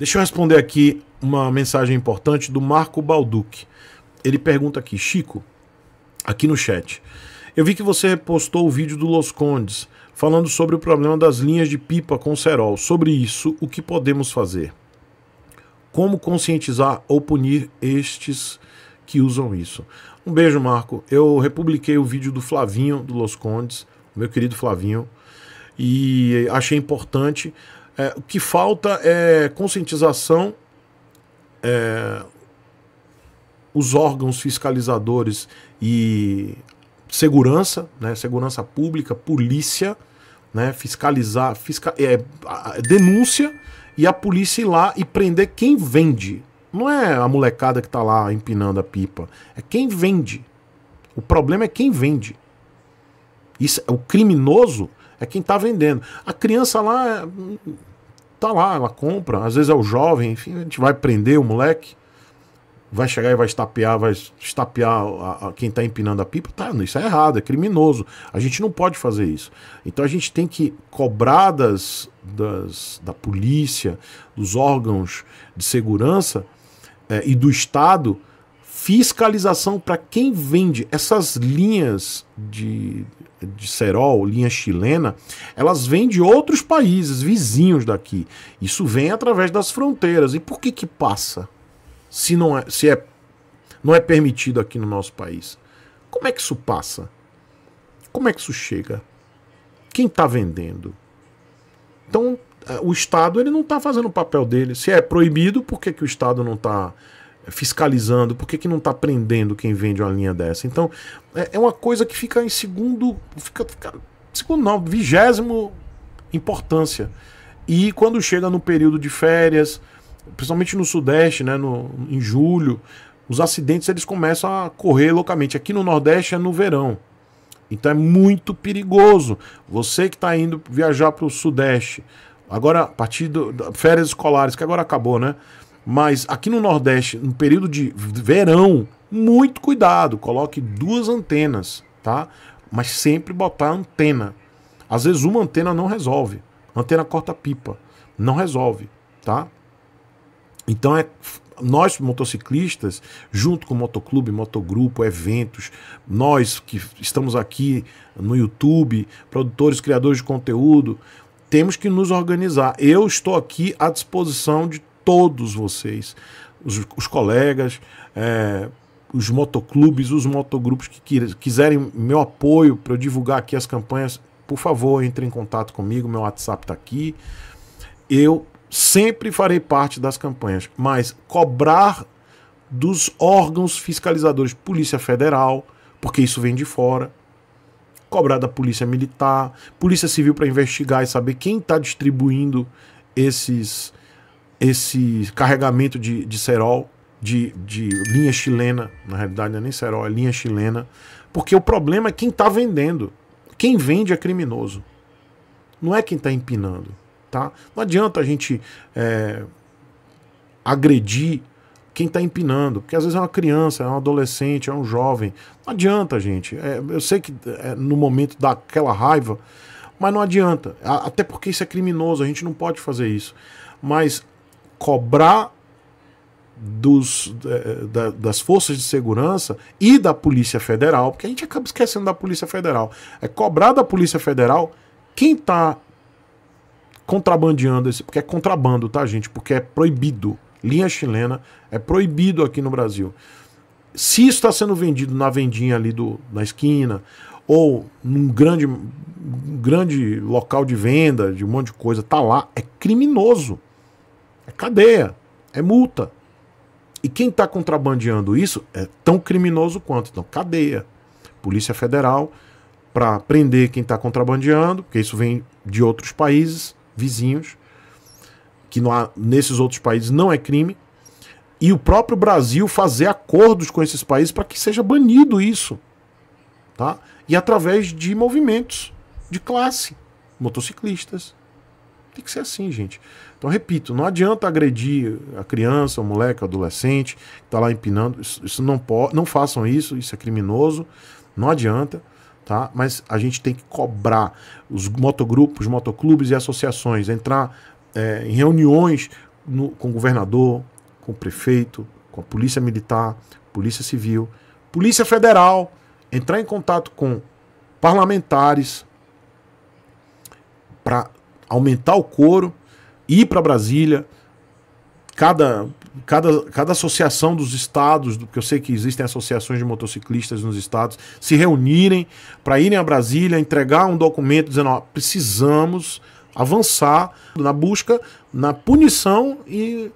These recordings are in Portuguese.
Deixa eu responder aqui uma mensagem importante do Marco Balduque. Ele pergunta aqui, Chico, aqui no chat. Eu vi que você postou o vídeo do Los Condes falando sobre o problema das linhas de pipa com cerol. Sobre isso, o que podemos fazer? Como conscientizar ou punir estes que usam isso? Um beijo, Marco. Eu republiquei o vídeo do Flavinho do Los Condes, meu querido Flavinho, e achei importante é, o que falta é conscientização, é, os órgãos fiscalizadores e segurança, né, segurança pública, polícia, né, fiscalizar, fisca, é, denúncia e a polícia ir lá e prender quem vende. Não é a molecada que está lá empinando a pipa, é quem vende. O problema é quem vende. Isso, o criminoso é quem está vendendo. A criança lá tá lá, ela compra, às vezes é o jovem, enfim, a gente vai prender o moleque, vai chegar e vai estapear, vai estapear a, a, quem tá empinando a pipa, tá, isso é errado, é criminoso, a gente não pode fazer isso. Então a gente tem que cobrar das, das da polícia, dos órgãos de segurança é, e do Estado fiscalização para quem vende essas linhas de, de cerol, linha chilena, elas vêm de outros países vizinhos daqui. Isso vem através das fronteiras. E por que que passa? Se não é, se é não é permitido aqui no nosso país. Como é que isso passa? Como é que isso chega? Quem está vendendo? Então, eh, o Estado ele não está fazendo o papel dele. Se é proibido, por que, que o Estado não está fiscalizando? Por que, que não está prendendo quem vende uma linha dessa? Então, é, é uma coisa que fica em segundo. Fica, fica, segundo não, vigésimo importância. E quando chega no período de férias, principalmente no Sudeste, né, no, em julho, os acidentes eles começam a correr loucamente. Aqui no Nordeste é no verão. Então é muito perigoso. Você que está indo viajar para o Sudeste, agora a partir do, da, férias escolares, que agora acabou, né? Mas aqui no Nordeste, no período de verão, muito cuidado, coloque duas antenas, tá? Mas sempre botar antena. Às vezes uma antena não resolve. Antena corta-pipa, não resolve, tá? Então é nós motociclistas, junto com motoclube, motogrupo, eventos, nós que estamos aqui no YouTube, produtores, criadores de conteúdo, temos que nos organizar. Eu estou aqui à disposição de todos vocês, os, os colegas, é, os motoclubes, os motogrupos que, quiserem meu apoio para eu divulgar aqui as campanhas, por favor, entre em contato comigo, meu WhatsApp está aqui. Eu sempre farei parte das campanhas, mas cobrar dos órgãos fiscalizadores, Polícia Federal, porque isso vem de fora, cobrar da Polícia Militar, Polícia Civil para investigar e saber quem está distribuindo esses esse carregamento de, de cerol, de, de linha chilena, na realidade não é nem cerol, é linha chilena, porque o problema é quem está vendendo. Quem vende é criminoso. Não é quem está empinando. Tá? Não adianta a gente é, agredir quem está empinando, porque às vezes é uma criança, é um adolescente, é um jovem. Não adianta, gente. É, eu sei que é, no momento daquela raiva, mas não adianta. A, até porque isso é criminoso, a gente não pode fazer isso. Mas cobrar dos, é, da, das forças de segurança e da Polícia Federal, porque a gente acaba esquecendo da Polícia Federal, é cobrar da Polícia Federal quem está contrabandeando esse, porque é contrabando, tá, gente? Porque é proibido. Linha chilena é proibido aqui no Brasil. Se isso está sendo vendido na vendinha ali do, na esquina, ou num grande, um grande local de venda de um monte de coisa, tá lá, é criminoso. É cadeia, é multa. E quem está contrabandeando isso é tão criminoso quanto. Então, cadeia. Polícia Federal para prender quem está contrabandeando, porque isso vem de outros países vizinhos, que há, nesses outros países não é crime. E o próprio Brasil fazer acordos com esses países para que seja banido isso. Tá? E através de movimentos de classe, motociclistas, tem que ser assim, gente. Então, repito, não adianta agredir a criança, o moleque, o adolescente, que está lá empinando. Isso, isso não pode, não façam isso, isso é criminoso. Não adianta, tá? Mas a gente tem que cobrar os motogrupos, motoclubes e associações, entrar é, em reuniões no, com o governador, com o prefeito, com a polícia militar, polícia civil, polícia federal, entrar em contato com parlamentares para aumentar o couro, ir para Brasília, cada, cada, cada associação dos estados, porque eu sei que existem associações de motociclistas nos estados, se reunirem para irem a Brasília, entregar um documento dizendo: ó, precisamos avançar na busca, na punição e,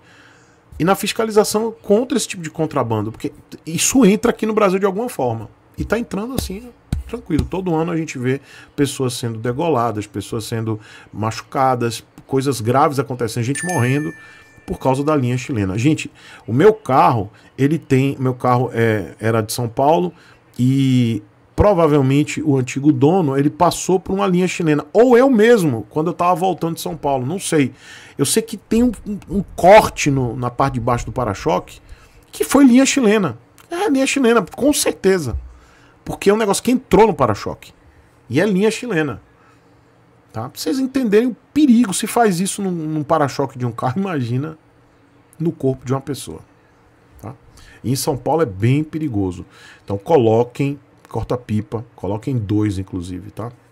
e na fiscalização contra esse tipo de contrabando, porque isso entra aqui no Brasil de alguma forma. E está entrando assim, tranquilo. Todo ano a gente vê pessoas sendo degoladas, pessoas sendo machucadas, coisas graves acontecendo, gente morrendo por causa da linha chilena. Gente, o meu carro, ele tem, meu carro é, era de São Paulo e provavelmente o antigo dono, ele passou por uma linha chilena, ou eu mesmo, quando eu estava voltando de São Paulo, não sei. Eu sei que tem um, um, corte no, na parte de baixo do para-choque que foi linha chilena. É, linha chilena, com certeza. Porque é um negócio que entrou no para-choque. E é linha chilena. Tá? Pra vocês entenderem o perigo se faz isso num, num para-choque de um carro, imagina no corpo de uma pessoa. Tá? E em São Paulo é bem perigoso. Então coloquem corta-pipa, coloquem dois, inclusive, tá?